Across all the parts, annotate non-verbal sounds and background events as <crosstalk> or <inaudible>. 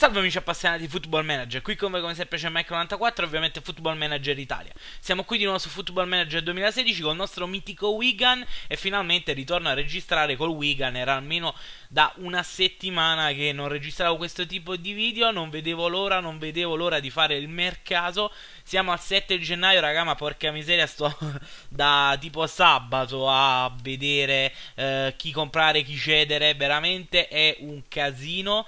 Salve amici appassionati di Football Manager, qui come, come sempre c'è Mike94 ovviamente Football Manager Italia. Siamo qui di nuovo su Football Manager 2016 con il nostro mitico Wigan e finalmente ritorno a registrare col Wigan, era almeno da una settimana che non registravo questo tipo di video, non vedevo l'ora, non vedevo l'ora di fare il mercato. Siamo al 7 gennaio, raga, ma porca miseria, sto <laughs> da tipo sabato a vedere eh, chi comprare, chi cedere, veramente è un casino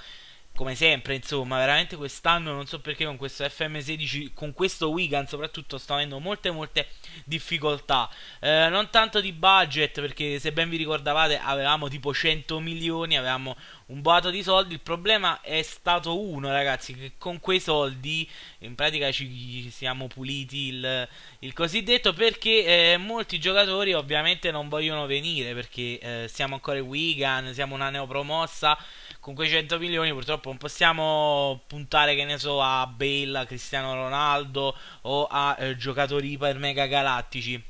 come sempre, insomma, veramente quest'anno non so perché con questo FM16, con questo Wigan soprattutto sta avendo molte molte difficoltà. Eh, non tanto di budget, perché se ben vi ricordavate avevamo tipo 100 milioni, avevamo un boato di soldi, il problema è stato uno, ragazzi, che con quei soldi in pratica ci siamo puliti il, il cosiddetto perché eh, molti giocatori ovviamente non vogliono venire perché eh, siamo ancora in Wigan, siamo una neopromossa con quei 100 milioni purtroppo non possiamo puntare che ne so a Bale, a Cristiano Ronaldo o a eh, giocatori iper mega galattici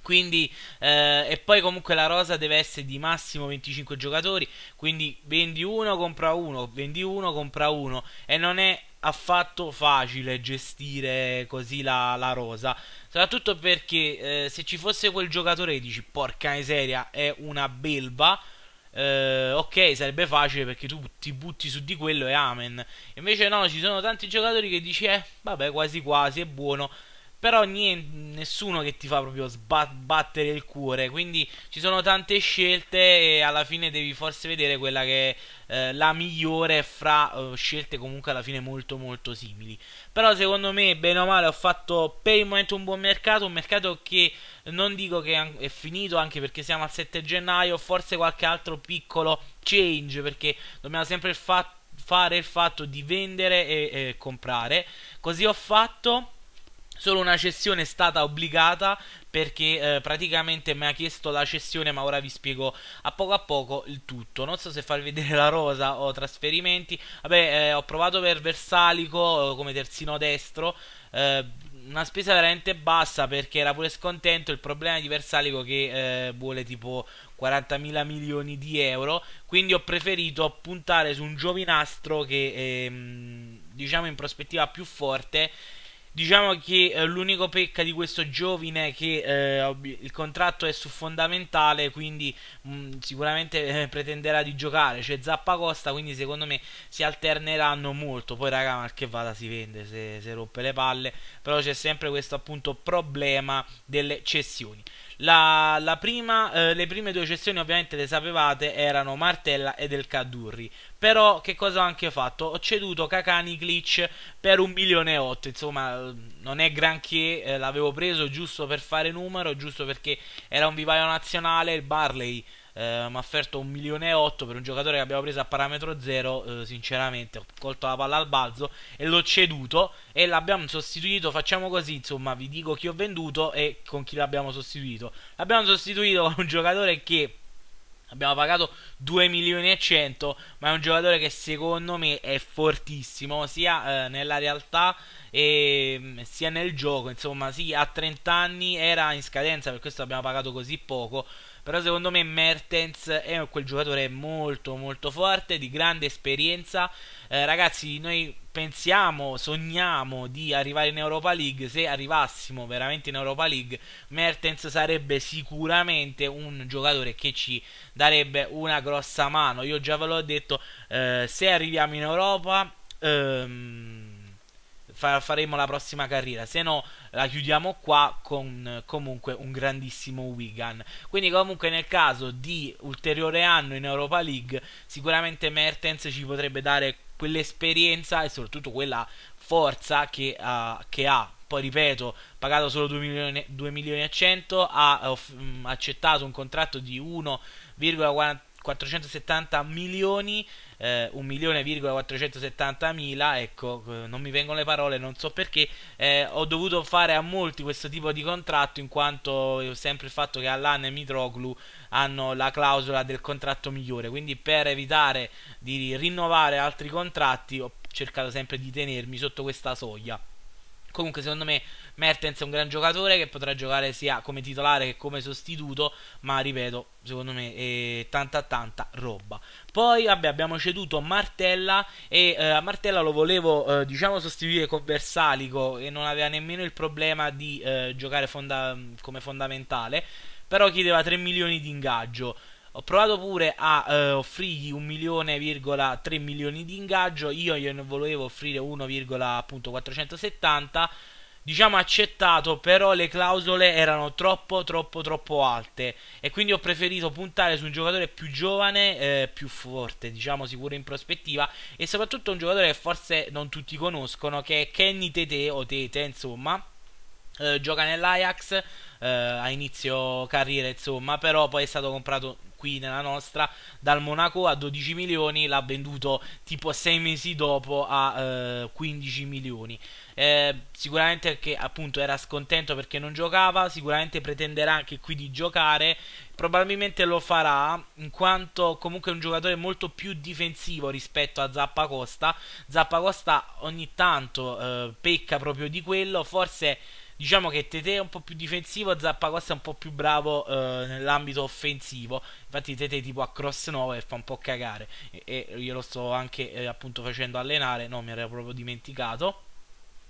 quindi eh, e poi comunque la rosa deve essere di massimo 25 giocatori quindi vendi uno compra uno vendi uno compra uno e non è affatto facile gestire così la, la rosa soprattutto perché eh, se ci fosse quel giocatore dici porca miseria è una belba eh, ok, sarebbe facile perché tu ti butti su di quello e amen. Invece no, ci sono tanti giocatori che dici, eh, vabbè, quasi quasi, è buono, però niente, nessuno che ti fa proprio sbattere il cuore, quindi ci sono tante scelte e alla fine devi forse vedere quella che è eh, la migliore fra eh, scelte comunque alla fine molto molto simili. Però secondo me, bene o male, ho fatto per il momento un buon mercato, un mercato che non dico che è finito anche perché siamo al 7 gennaio, forse qualche altro piccolo change perché dobbiamo sempre il fare il fatto di vendere e, e comprare. Così ho fatto Solo una cessione è stata obbligata perché eh, praticamente mi ha chiesto la cessione ma ora vi spiego a poco a poco il tutto non so se far vedere la rosa o trasferimenti vabbè eh, ho provato per Versalico eh, come terzino destro eh, una spesa veramente bassa perché era pure scontento il problema di Versalico che eh, vuole tipo 40 mila milioni di euro quindi ho preferito puntare su un giovinastro che ehm, diciamo in prospettiva più forte Diciamo che eh, l'unico pecca di questo giovine è che eh, il contratto è su fondamentale, quindi mh, mm, sicuramente eh, pretenderà di giocare. C'è Zappa Costa, quindi secondo me si alterneranno molto. Poi raga, ma che vada si vende se, se rompe le palle, però c'è sempre questo appunto problema delle cessioni. La, la prima, eh, le prime due cessioni ovviamente le sapevate erano Martella ed El Cadurri. Però che cosa ho anche fatto? Ho ceduto Kakani Glitch per 1 milione e 8, insomma non è granché, eh, l'avevo preso giusto per fare numero, giusto perché era un vivaio nazionale, il Barley eh, mi ha offerto 1 milione e 8 per un giocatore che abbiamo preso a parametro 0 eh, sinceramente ho colto la palla al balzo e l'ho ceduto e l'abbiamo sostituito facciamo così insomma vi dico chi ho venduto e con chi l'abbiamo sostituito l'abbiamo sostituito con un giocatore che Abbiamo pagato 2 milioni e 100, ma è un giocatore che secondo me è fortissimo sia eh, nella realtà e, mm, sia nel gioco. Insomma, sì, a 30 anni era in scadenza, per questo abbiamo pagato così poco. Però secondo me Mertens è quel giocatore molto molto forte, di grande esperienza. Eh, ragazzi, noi pensiamo, sogniamo di arrivare in Europa League, se arrivassimo veramente in Europa League, Mertens sarebbe sicuramente un giocatore che ci darebbe una grossa mano. Io già ve l'ho detto, eh, se arriviamo in Europa... Ehm, fa- faremo la prossima carriera, se no la chiudiamo qua con comunque un grandissimo Wigan. Quindi comunque nel caso di ulteriore anno in Europa League, sicuramente Mertens ci potrebbe dare quell'esperienza e soprattutto quella forza che, uh, che ha poi ripeto, pagato solo 2 milioni, 2 milioni e 100, ha off- mm, accettato un contratto di 1,45 470 milioni, eh, 1 milione, 470 mila, ecco, eh, non mi vengono le parole, non so perché, eh, ho dovuto fare a molti questo tipo di contratto in quanto ho eh, sempre il fatto che Allan e Mitroglu hanno la clausola del contratto migliore, quindi per evitare di rinnovare altri contratti ho cercato sempre di tenermi sotto questa soglia. Comunque secondo me Mertens è un gran giocatore che potrà giocare sia come titolare che come sostituto, ma ripeto, secondo me è tanta tanta roba. Poi vabbè, abbiamo ceduto Martella e eh, a Martella lo volevo eh, diciamo sostituire con Versalico e non aveva nemmeno il problema di eh, giocare fonda- come fondamentale, però chiedeva 3 milioni di ingaggio. Ho provato pure a eh, offrirgli 1 milione,3 milioni di ingaggio, io gliene volevo offrire 1,470 diciamo accettato, però le clausole erano troppo troppo troppo alte e quindi ho preferito puntare su un giocatore più giovane, eh, più forte, diciamo sicuro in prospettiva e soprattutto un giocatore che forse non tutti conoscono che è Kenny Tete o Tete, insomma. Eh, gioca nell'Ajax eh, a inizio carriera, insomma, però poi è stato comprato qui nella nostra, dal Monaco a 12 milioni, l'ha venduto tipo 6 mesi dopo a eh, 15 milioni. Eh, sicuramente che appunto era scontento perché non giocava, sicuramente pretenderà anche qui di giocare, probabilmente lo farà in quanto comunque è un giocatore molto più difensivo rispetto a Zappa Costa. Zappa Costa ogni tanto eh, pecca proprio di quello, forse Diciamo che Tete è un po' più difensivo, Zappacosta è un po' più bravo eh, nell'ambito offensivo. Infatti Tete tipo a cross 9 fa un po' cagare e, e lo sto anche eh, appunto facendo allenare, no, mi ero proprio dimenticato.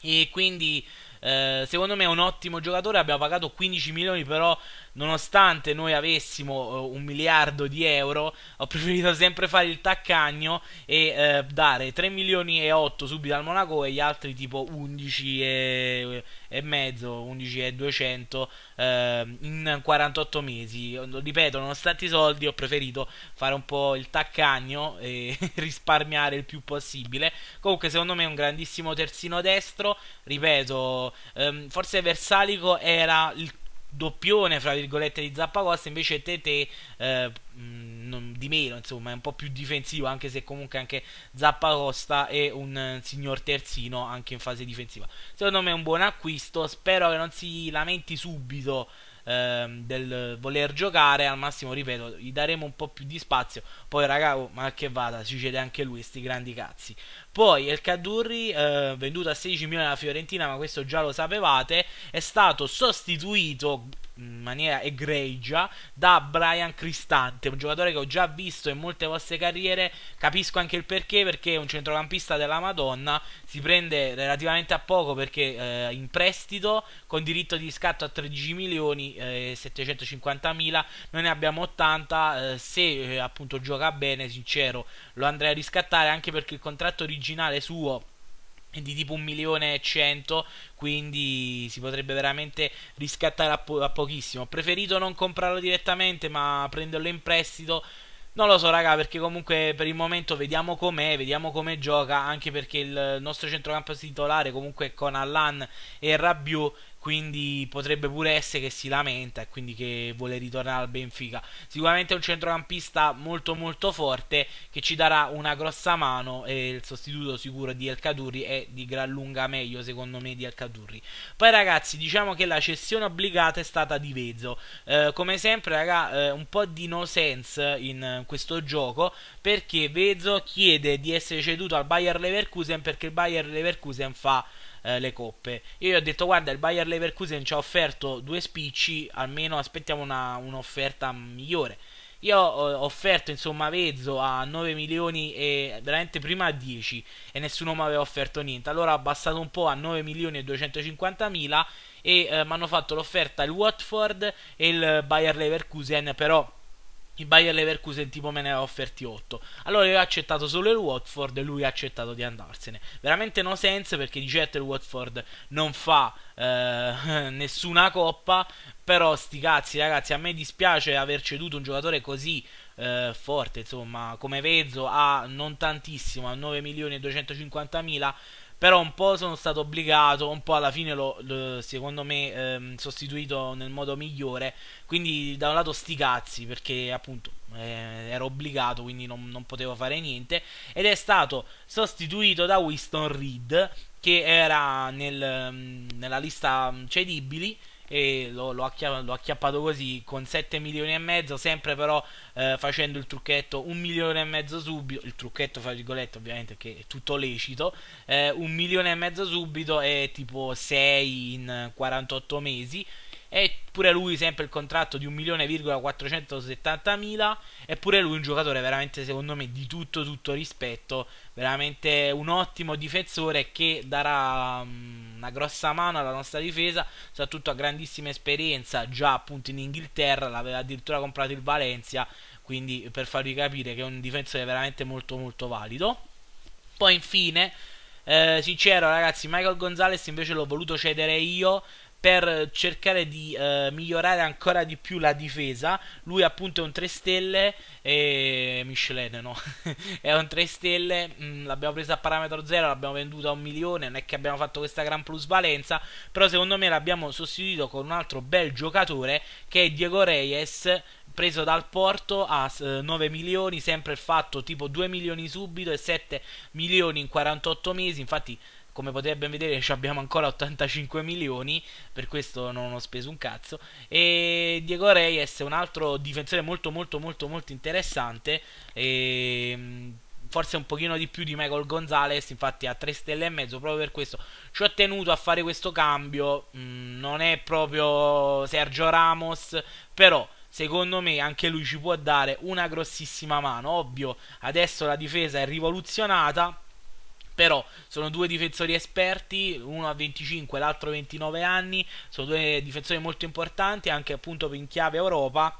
E quindi eh, secondo me è un ottimo giocatore, abbiamo pagato 15 milioni però nonostante noi avessimo eh, un miliardo di euro, ho preferito sempre fare il taccagno e eh, dare 3 milioni e 8 subito al Monaco e gli altri tipo 11 e, e mezzo, 11 e 200 eh, in 48 mesi. Ripeto, nonostante i soldi ho preferito fare un po' il taccagno e <laughs> risparmiare il più possibile. Comunque secondo me è un grandissimo terzino destro, ripeto, ehm, forse Versalico era il doppione fra virgolette di Zappacosta invece Tete eh, mh, non, di meno, insomma, è un po' più difensivo, anche se comunque anche Zapparosta è un eh, signor terzino anche in fase difensiva. Secondo me è un buon acquisto, spero che non si lamenti subito ehm, del voler giocare al massimo ripeto gli daremo un po' più di spazio poi raga oh, ma che vada succede anche lui sti grandi cazzi poi il Cadurri eh, venduto a 16 milioni alla Fiorentina ma questo già lo sapevate è stato sostituito in maniera egregia da Brian Cristante, un giocatore che ho già visto in molte vostre carriere, capisco anche il perché, perché è un centrocampista della Madonna, si prende relativamente a poco perché eh, in prestito con diritto di scatto a 13 milioni e eh, 750 mila, noi ne abbiamo 80, eh, se eh, appunto gioca bene, sincero, lo andrei a riscattare anche perché il contratto originale suo di tipo 1 milione e 100 quindi si potrebbe veramente riscattare a, po- a, pochissimo ho preferito non comprarlo direttamente ma prenderlo in prestito non lo so raga perché comunque per il momento vediamo com'è vediamo come gioca anche perché il nostro centrocampista titolare comunque con Allan e Rabiu quindi potrebbe pure essere che si lamenta e quindi che vuole ritornare al Benfica. Sicuramente è un centrocampista molto molto forte che ci darà una grossa mano e il sostituto sicuro di El Cadurri è di gran lunga meglio secondo me di El Cadurri. Poi ragazzi diciamo che la cessione obbligata è stata di Vezzo, eh, come sempre raga eh, un po' di no sense in questo gioco perché Vezzo chiede di essere ceduto al Bayer Leverkusen perché il Bayer Leverkusen fa eh, le coppe. Io gli ho detto guarda il Bayer Leverkusen ci ha offerto due spicci, almeno aspettiamo una, un'offerta migliore. Io ho offerto insomma Vezzo a 9 milioni e veramente prima a 10 e nessuno mi aveva offerto niente. Allora ho abbassato un po' a 9 milioni e 250 mila e eh, mi hanno fatto l'offerta il Watford e il Bayer Leverkusen però il Bayer Leverkusen tipo me ne ha offerti 8. Allora io ho accettato solo il Watford e lui ha accettato di andarsene. Veramente no sense perché di certo il Watford non fa eh, <laughs> nessuna coppa, però sti cazzi ragazzi, a me dispiace aver ceduto un giocatore così eh, forte, insomma, come Vezzo a non tantissimo, a 9 milioni e 250 mila, però un po' sono stato obbligato, un po' alla fine l'ho, secondo me ehm, sostituito nel modo migliore, quindi da un lato sti cazzi perché appunto eh, ero obbligato quindi non, non, potevo fare niente ed è stato sostituito da Winston Reed che era nel, ehm, nella lista cedibili e lo, lo, acchiappato, lo acchiappato così con 7 milioni e mezzo, sempre però eh, facendo il trucchetto 1 milione e mezzo subito, il trucchetto fra virgolette ovviamente che è tutto lecito, eh, milione e mezzo subito è tipo 6 in 48 mesi e pure lui sempre il contratto di 1.470.000 eppure pure lui un giocatore veramente secondo me di tutto tutto rispetto, veramente un ottimo difensore che darà mm, una grossa mano alla nostra difesa, soprattutto ha grandissima esperienza già appunto in Inghilterra, l'aveva addirittura comprato il Valencia, quindi per farvi capire che è un difensore veramente molto molto valido. Poi infine eh, sincero ragazzi, Michael Gonzalez invece l'ho voluto cedere io per cercare di eh, migliorare ancora di più la difesa. Lui appunto è un 3 stelle e Michelin no, <laughs> è un 3 stelle, mh, mm, l'abbiamo preso a parametro 0, l'abbiamo venduto a un milione, non è che abbiamo fatto questa gran plusvalenza, però secondo me l'abbiamo sostituito con un altro bel giocatore che è Diego Reyes preso dal Porto a 9 eh, milioni, sempre fatto tipo 2 milioni subito e 7 milioni in 48 mesi, infatti come potete ben vedere abbiamo ancora 85 milioni, per questo non ho speso un cazzo, e Diego Reyes è un altro difensore molto molto molto molto interessante, e mm, forse un pochino di più di Michael Gonzalez, infatti ha 3 stelle e mezzo, proprio per questo ci ho tenuto a fare questo cambio, mm, non è proprio Sergio Ramos, però secondo me anche lui ci può dare una grossissima mano, ovvio adesso la difesa è rivoluzionata, però sono due difensori esperti, uno a 25 l'altro 29 anni, sono due difensori molto importanti anche appunto in chiave Europa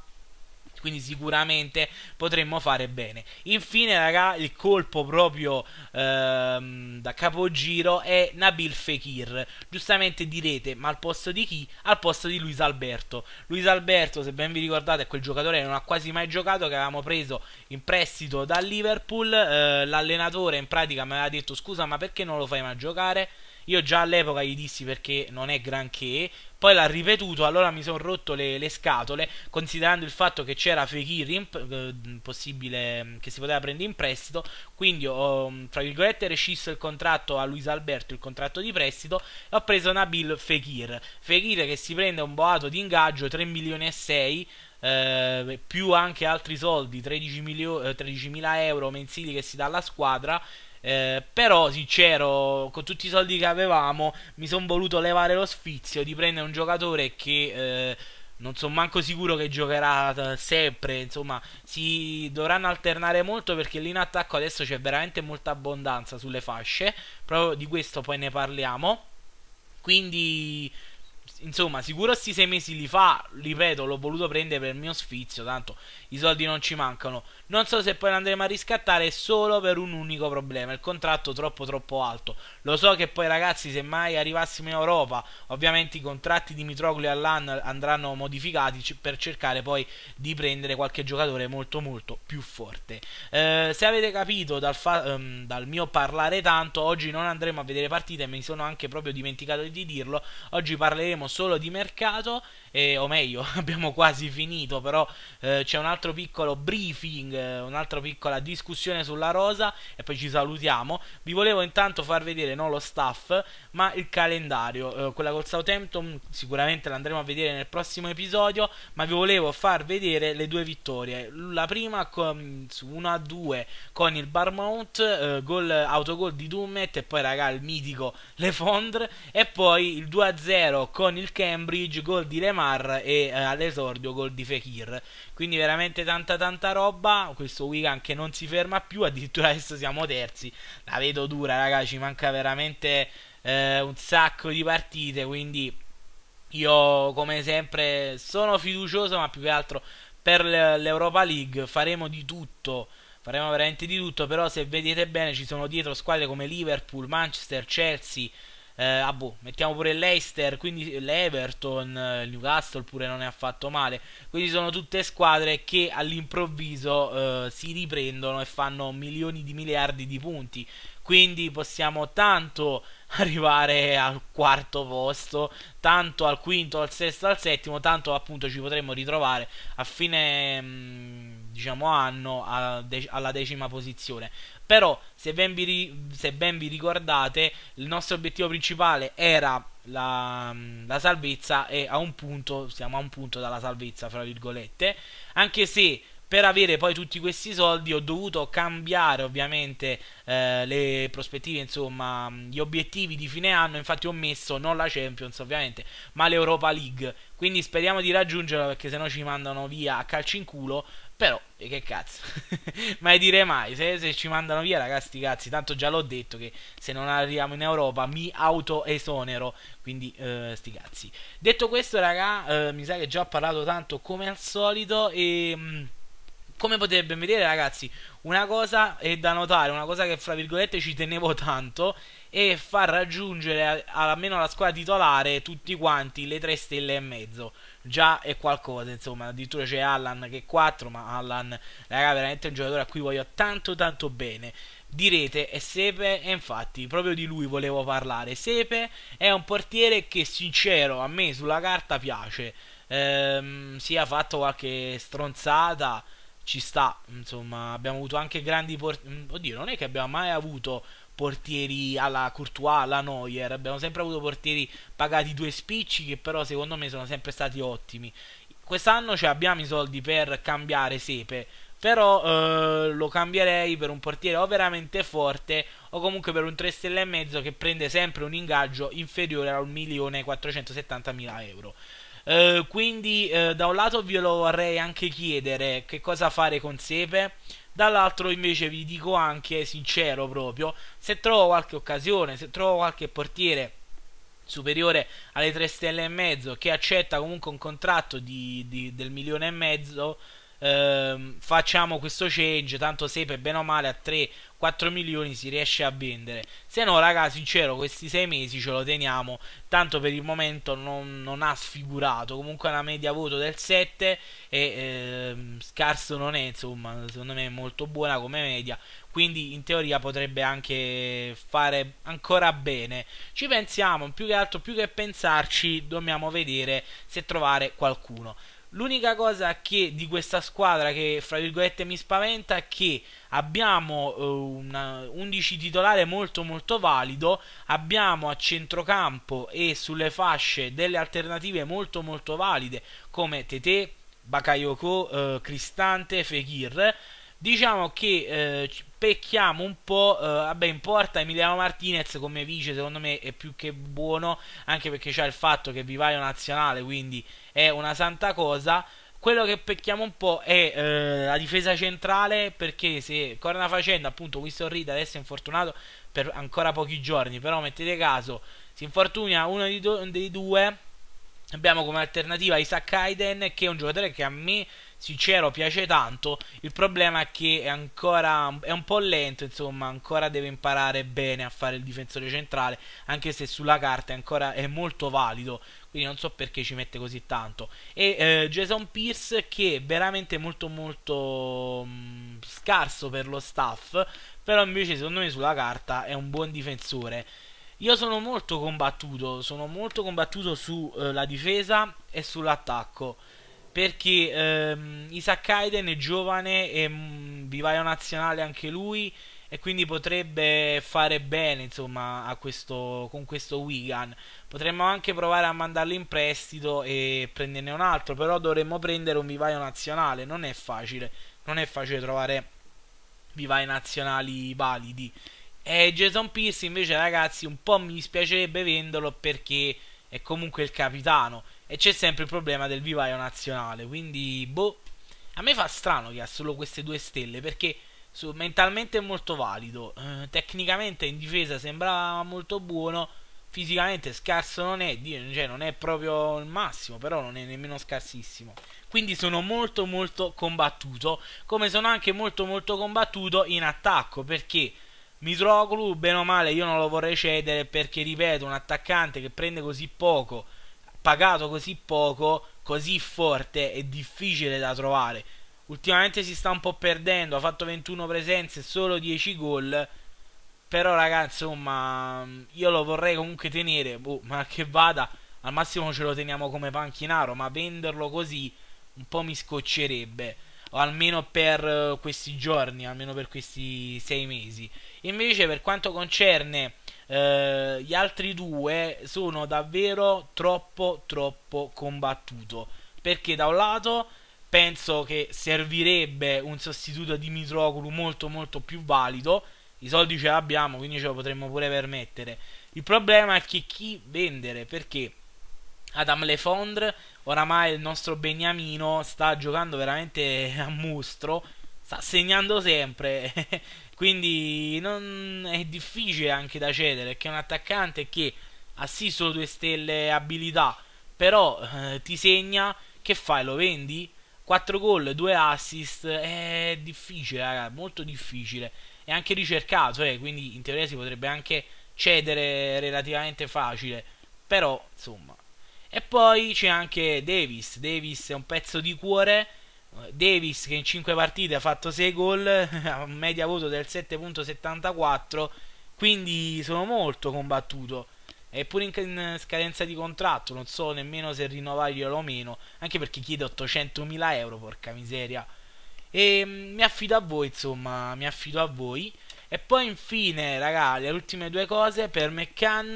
quindi sicuramente potremmo fare bene. Infine, raga, il colpo proprio ehm, da capogiro è Nabil Fekir. Giustamente direte, ma al posto di chi? Al posto di Luis Alberto. Luis Alberto, se ben vi ricordate, è quel giocatore che non ha quasi mai giocato, che avevamo preso in prestito dal Liverpool. Eh, l'allenatore in pratica mi aveva detto, scusa, ma perché non lo fai mai giocare? Io già all'epoca gli dissi perché non è granché, poi l'ha ripetuto, allora mi sono rotto le, le, scatole, considerando il fatto che c'era Fekir eh, possibile mm, che si poteva prendere in prestito, quindi ho, tra mm, virgolette, rescisso il contratto a Luis Alberto, il contratto di prestito, e ho preso una bill Fekir. Fekir che si prende un boato di ingaggio, 3 milioni e 6, eh, più anche altri soldi, 13, milio- 13.000 eh, euro mensili che si dà alla squadra, eh, però, sincero, con tutti i soldi che avevamo, mi sono voluto levare lo sfizio di prendere un giocatore che. Eh, non sono manco sicuro che giocherà sempre, insomma, si dovranno alternare molto perché lì in attacco adesso c'è veramente molta abbondanza sulle fasce, proprio di questo poi ne parliamo. Quindi insomma, sicuro sti sei mesi li fa, ripeto, l'ho voluto prendere per il mio sfizio, tanto i soldi non ci mancano. Non so se poi andremo a riscattare solo per un unico problema, il contratto troppo troppo alto. Lo so che poi ragazzi se mai arrivassimo in Europa, ovviamente i contratti di Mitrogli all'anno andranno modificati per cercare poi di prendere qualche giocatore molto molto più forte. Eh, se avete capito dal, um, dal mio parlare tanto, oggi non andremo a vedere partite, mi sono anche proprio dimenticato di dirlo. Oggi parleremo solo di mercato, e, o meglio, <laughs> abbiamo quasi finito, però eh, c'è un altro altro piccolo briefing, eh, un'altra piccola discussione sulla rosa e poi ci salutiamo. Vi volevo intanto far vedere non lo staff, ma il calendario. Eh, quella col Southampton sicuramente l'andremo a vedere nel prossimo episodio, ma vi volevo far vedere le due vittorie. La prima con, su 1-2 con il Barmount, eh, gol, autogol di Dummet e poi raga il mitico Le Fondre e poi il 2-0 a con il Cambridge, gol di Lemar e eh, all'esordio gol di Fekir. Quindi veramente veramente tanta tanta roba. Questo weekend che non si ferma più, addirittura adesso siamo terzi. La vedo dura, raga, ci manca veramente eh, un sacco di partite, quindi io come sempre sono fiducioso, ma più che altro per l'Europa League faremo di tutto faremo veramente di tutto, però se vedete bene ci sono dietro squadre come Liverpool, Manchester, Chelsea, eh, ah boh, mettiamo pure l'Eister, quindi l'Everton, eh, il Newcastle pure non è affatto male. Quindi sono tutte squadre che all'improvviso eh, si riprendono e fanno milioni di miliardi di punti. Quindi possiamo tanto <laughs> arrivare al quarto posto, tanto al quinto, al sesto, al settimo, tanto appunto ci potremmo ritrovare a fine... Mh, mm, diciamo, hanno alla decima posizione. Però, se ben, vi, se ben vi ricordate, il nostro obiettivo principale era la, la, salvezza e a un punto, siamo a un punto dalla salvezza, fra virgolette, anche se per avere poi tutti questi soldi ho dovuto cambiare ovviamente eh, le prospettive, insomma, gli obiettivi di fine anno, infatti ho messo non la Champions ovviamente, ma l'Europa League, quindi speriamo di raggiungerla perché se no ci mandano via a calci in culo però, che cazzo, <laughs> mai dire mai, se, se, ci mandano via ragazzi cazzi, tanto già l'ho detto che se non arriviamo in Europa mi auto-esonero. quindi eh, sti cazzi. Detto questo raga, eh, mi sa che già ho parlato tanto come al solito e... Mh, mm, come potete ben vedere ragazzi, una cosa è da notare, una cosa che fra virgolette ci tenevo tanto e far raggiungere almeno la squadra titolare tutti quanti le tre stelle e mezzo già è qualcosa, insomma, addirittura c'è Allan che è 4, ma Allan, raga, è veramente un giocatore a cui voglio tanto tanto bene. Direte, è Sepe, e infatti proprio di lui volevo parlare. Sepe è un portiere che, sincero, a me sulla carta piace. Ehm, si è fatto qualche stronzata, ci sta, insomma, abbiamo avuto anche grandi portieri. Mm, oddio, non è che abbiamo mai avuto portieri alla Courtois, alla Neuer, abbiamo sempre avuto portieri pagati due spicci che però secondo me sono sempre stati ottimi. Quest'anno cioè, abbiamo i soldi per cambiare Sepe, però eh, lo cambierei per un portiere o veramente forte o comunque per un 3 stelle e mezzo che prende sempre un ingaggio inferiore a 1.470.000 euro. Eh, quindi eh, da un lato ve lo vorrei anche chiedere che cosa fare con Sepe dall'altro invece vi dico anche sincero proprio, se trovo qualche occasione, se trovo qualche portiere superiore alle 3 stelle e mezzo che accetta comunque un contratto di, di, del milione e mezzo ehm, facciamo questo change, tanto se per bene o male a 3-4 milioni si riesce a vendere. Se no, raga, sincero, questi 6 mesi ce lo teniamo, tanto per il momento non, non ha sfigurato, comunque una media voto del 7 e ehm, scarso non è, insomma, secondo me è molto buona come media, quindi in teoria potrebbe anche fare ancora bene. Ci pensiamo, più che altro, più che pensarci, dobbiamo vedere se trovare qualcuno. L'unica cosa che di questa squadra che fra virgolette mi spaventa è che abbiamo eh, un 11 eh, titolare molto molto valido, abbiamo a centrocampo e sulle fasce delle alternative molto molto valide come Tete, Bakayoko, eh, Cristante, Fekir. Diciamo che eh, pecchiamo un po', eh, vabbè in porta Emiliano Martinez come vice secondo me è più che buono, anche perché c'è il fatto che è vivaio nazionale, quindi è una santa cosa. Quello che pecchiamo un po' è eh, la difesa centrale, perché se corna facendo appunto Winston Reed adesso è infortunato per ancora pochi giorni, però mettete caso, si infortuna uno dei, do- dei due, abbiamo come alternativa Isaac Hayden che è un giocatore che a me sincero piace tanto, il problema è che è ancora è un po' lento, insomma, ancora deve imparare bene a fare il difensore centrale, anche se sulla carta è ancora è molto valido, quindi non so perché ci mette così tanto. E eh, Jason Pierce che è veramente molto molto mh, mm, scarso per lo staff, però invece secondo me sulla carta è un buon difensore. Io sono molto combattuto, sono molto combattuto sulla eh, difesa e sull'attacco perché ehm, Isaac Hayden è giovane e mm, vivaio nazionale anche lui e quindi potrebbe fare bene insomma questo, con questo Wigan potremmo anche provare a mandarlo in prestito e prenderne un altro però dovremmo prendere un vivaio nazionale non è facile non è facile trovare vivai nazionali validi e Jason Pierce invece ragazzi un po' mi dispiacerebbe venderlo perché è comunque il capitano e c'è sempre il problema del vivaio nazionale. Quindi, boh. A me fa strano che ha solo queste due stelle perché su, mentalmente è molto valido. Eh, tecnicamente in difesa sembrava molto buono. Fisicamente scarso non è, cioè non è proprio il massimo, però non è nemmeno scarsissimo. Quindi sono molto molto combattuto, come sono anche molto molto combattuto in attacco, perché mi trovo Mitroglou, bene o male, io non lo vorrei cedere, perché ripeto, un attaccante che prende così poco pagato così poco, così forte, è difficile da trovare. Ultimamente si sta un po' perdendo, ha fatto 21 presenze, solo 10 gol. Però ragazzi, insomma, io lo vorrei comunque tenere, boh, ma che vada, al massimo ce lo teniamo come panchinaro, ma venderlo così un po' mi scoccerebbe, o almeno per eh, questi giorni, almeno per questi 6 mesi. Invece per quanto concerne eh, gli altri due sono davvero troppo troppo combattuto perché da un lato penso che servirebbe un sostituto di Mitroglou molto molto più valido i soldi ce l'abbiamo quindi ce lo potremmo pure permettere il problema è che chi vendere perché Adam Lefondre oramai il nostro beniamino sta giocando veramente a mostro sta segnando sempre, <laughs> quindi non, è difficile anche da cedere, perché è un attaccante che ha sì solo due stelle abilità, però eh, ti segna, che fai, lo vendi? 4 gol, 2 assist, è difficile, raga, molto difficile, è anche ricercato, eh, quindi in teoria si potrebbe anche cedere relativamente facile, però insomma. E poi c'è anche Davis, Davis è un pezzo di cuore, Davis che in 5 partite ha fatto 6 gol, <laughs> ha un media voto del 7.74, quindi sono molto combattuto. Eppure in, in scadenza di contratto, non so nemmeno se rinnovarglielo o meno, anche perché chiede 800.000 euro, porca miseria. E mm, mi affido a voi, insomma, mi affido a voi. E poi infine, raga, le ultime due cose, per McCann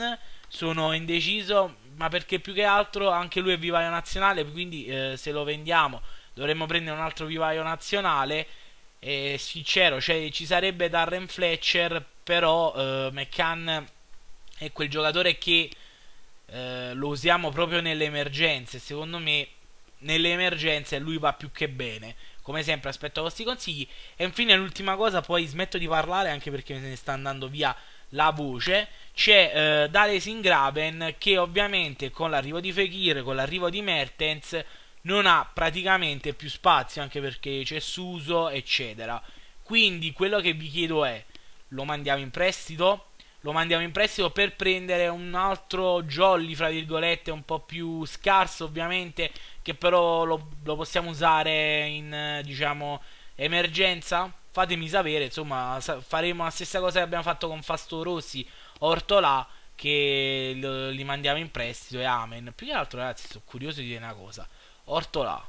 sono indeciso, ma perché più che altro anche lui è viva la nazionale, quindi eh, se lo vendiamo dovremmo prendere un altro vivaio nazionale. E sincero, cioè, ci sarebbe Darren Fletcher, però eh, McCann è quel giocatore che eh, lo usiamo proprio nelle emergenze. Secondo me, nelle emergenze lui va più che bene. Come sempre, aspetto i vostri consigli. E infine, l'ultima cosa, poi smetto di parlare anche perché se ne sta andando via la voce c'è eh, Dales Ingraben che ovviamente con l'arrivo di Fekir, con l'arrivo di Mertens non ha praticamente più spazio anche perché c'è Suso, eccetera. Quindi quello che vi chiedo è, lo mandiamo in prestito? Lo mandiamo in prestito per prendere un altro jolly, fra virgolette, un po' più scarso ovviamente, che però lo, lo possiamo usare in, diciamo, emergenza? Fatemi sapere, insomma, faremo la stessa cosa che abbiamo fatto con Fasto Rossi, Ortolà, che li mandiamo in prestito e amen. Più che altro, ragazzi, sono curioso di dire una cosa Ortola.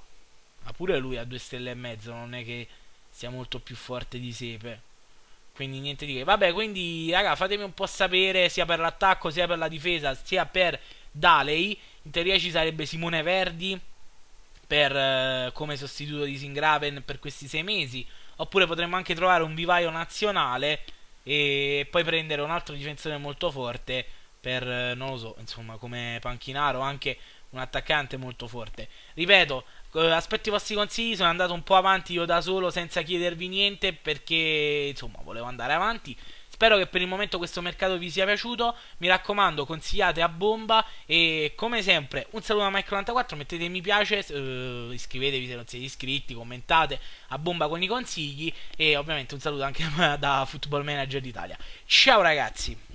ma pure lui ha due stelle e mezzo, non è che sia molto più forte di Sepe. Quindi niente di che. Vabbè, quindi raga, fatemi un po' sapere sia per l'attacco, sia per la difesa, sia per Daley. In teoria ci sarebbe Simone Verdi per, eh, come sostituto di Singraven per questi sei mesi. Oppure potremmo anche trovare un vivaio nazionale e poi prendere un altro difensore molto forte per, eh, non lo so, insomma, come panchinaro anche un attaccante molto forte. Ripeto, eh, aspetto i vostri consigli, sono andato un po' avanti io da solo senza chiedervi niente perché insomma volevo andare avanti. Spero che per il momento questo mercato vi sia piaciuto, mi raccomando consigliate a bomba e come sempre un saluto a Mike94, mettete mi piace, eh, iscrivetevi se non siete iscritti, commentate a bomba con i consigli e ovviamente un saluto anche <laughs> da Football Manager d'Italia. Ciao ragazzi!